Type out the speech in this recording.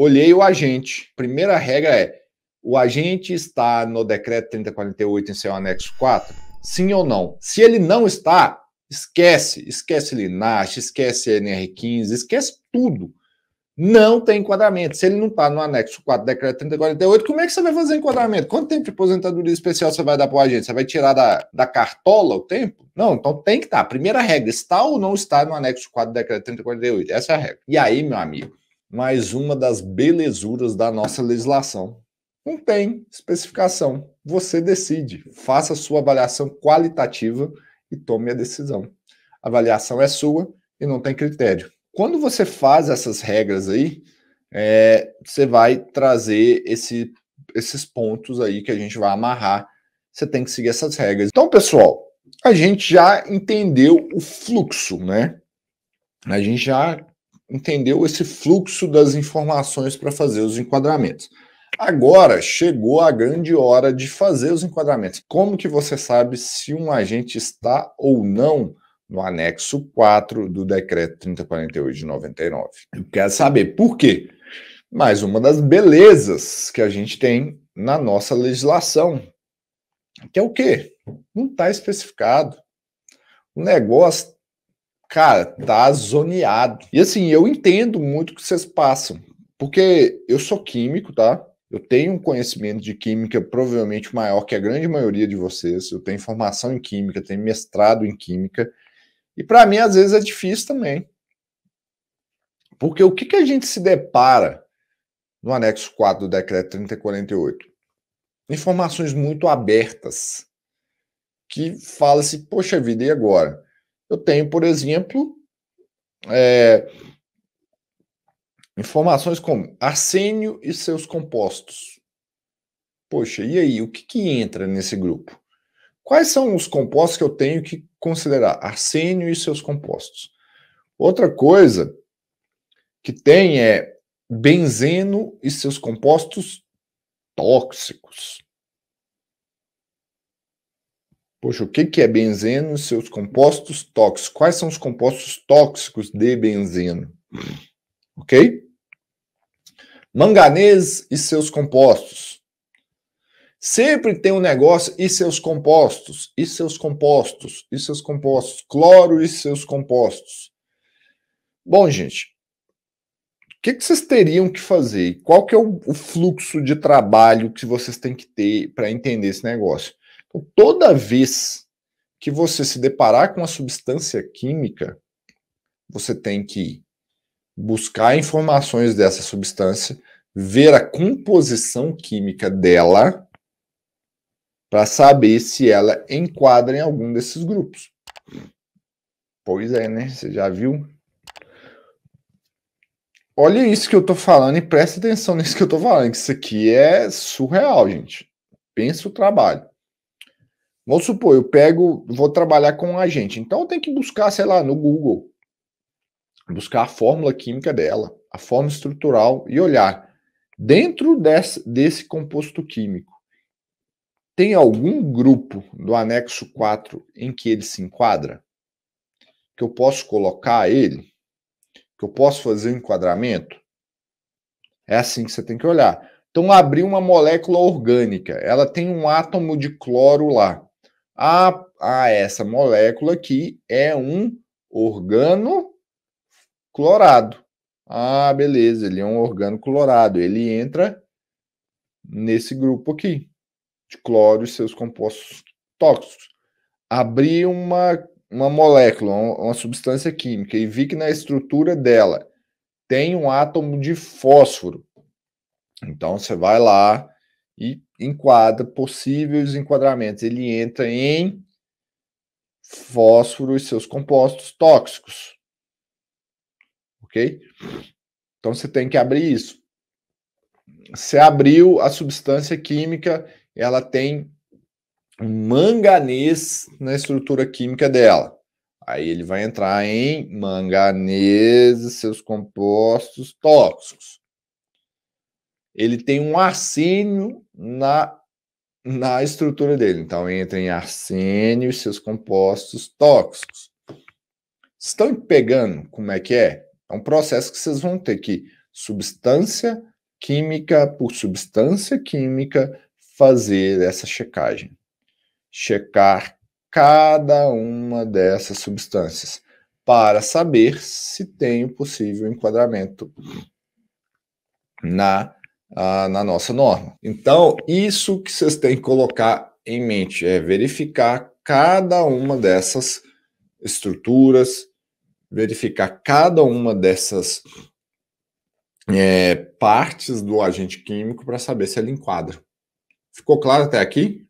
Olhei o agente. Primeira regra é: o agente está no decreto 3048 em seu anexo 4? Sim ou não? Se ele não está, esquece, esquece Linache, esquece NR15, esquece tudo. Não tem enquadramento. Se ele não está no anexo 4 decreto 3048, como é que você vai fazer enquadramento? Quanto tempo de aposentadoria especial você vai dar para o agente? Você vai tirar da, da cartola o tempo? Não, então tem que estar. Tá. Primeira regra, está ou não está no anexo 4 decreto 3048? Essa é a regra. E aí, meu amigo, mais uma das belezuras da nossa legislação. Não tem especificação. Você decide. Faça a sua avaliação qualitativa e tome a decisão. A avaliação é sua e não tem critério. Quando você faz essas regras aí, é, você vai trazer esse, esses pontos aí que a gente vai amarrar. Você tem que seguir essas regras. Então, pessoal, a gente já entendeu o fluxo, né? A gente já entendeu esse fluxo das informações para fazer os enquadramentos. Agora chegou a grande hora de fazer os enquadramentos. Como que você sabe se um agente está ou não no anexo 4 do decreto 3048 de 99? Eu quero saber por quê. Mais uma das belezas que a gente tem na nossa legislação, que é o quê? Não está especificado. O negócio cara, tá zoneado. E assim, eu entendo muito o que vocês passam, porque eu sou químico, tá? Eu tenho um conhecimento de química provavelmente maior que a grande maioria de vocês. Eu tenho formação em química, tenho mestrado em química. E para mim, às vezes, é difícil também. Porque o que, que a gente se depara no anexo 4 do decreto 3048? Informações muito abertas que fala-se, poxa vida, e agora? Eu tenho, por exemplo, é, informações como arsênio e seus compostos. Poxa, e aí? O que, que entra nesse grupo? Quais são os compostos que eu tenho que considerar? Arsênio e seus compostos. Outra coisa que tem é benzeno e seus compostos tóxicos. Poxa, o que, que é benzeno e seus compostos tóxicos? Quais são os compostos tóxicos de benzeno? Ok? Manganês e seus compostos. Sempre tem um negócio e seus compostos, e seus compostos, e seus compostos. Cloro e seus compostos. Bom, gente, o que, que, vocês teriam que fazer? Qual que é o, o fluxo de trabalho que vocês têm que ter para entender esse negócio? Então, toda vez que você se deparar com uma substância química, você tem que buscar informações dessa substância, ver a composição química dela, para saber se ela enquadra em algum desses grupos. Pois é, né? Você já viu? Olha isso que eu tô falando e presta atenção nisso que eu tô falando, que isso aqui é surreal, gente. Pensa o trabalho. Vamos supor, eu pego, vou trabalhar com um agente. Então eu tenho que buscar, sei lá, no Google, buscar a fórmula química dela, a fórmula estrutural e olhar dentro desse, desse composto químico tem algum grupo do anexo 4 em que ele se enquadra? Que eu posso colocar ele? Que eu posso fazer o um enquadramento? É assim que você tem que olhar. Então, abrir uma molécula orgânica, ela tem um átomo de cloro lá a, a essa molécula aqui é um organo clorado. Ah, beleza, ele é um organo clorado. Ele entra nesse grupo aqui, de cloro e seus compostos tóxicos. Abri uma, uma molécula, uma substância química, e vi que na estrutura dela tem um átomo de fósforo. Então você vai lá, e enquadra possíveis enquadramentos. Ele entra em fósforo e seus compostos tóxicos. Ok? Então você tem que abrir isso. Você abriu a substância química, ela tem manganês na estrutura química dela. Aí ele vai entrar em manganês e seus compostos tóxicos ele tem um arsênio na, na estrutura dele. Então, entra em arsênio e seus compostos tóxicos. Estão pegando como é que é? É um processo que vocês vão ter que substância química por substância química fazer essa checagem. Checar cada uma dessas substâncias para saber se tem o possível enquadramento na ah, na nossa norma. Então, isso que vocês têm que colocar em mente é verificar cada uma dessas estruturas, verificar cada uma dessas é, partes do agente químico para saber se ele enquadra. Ficou claro até aqui?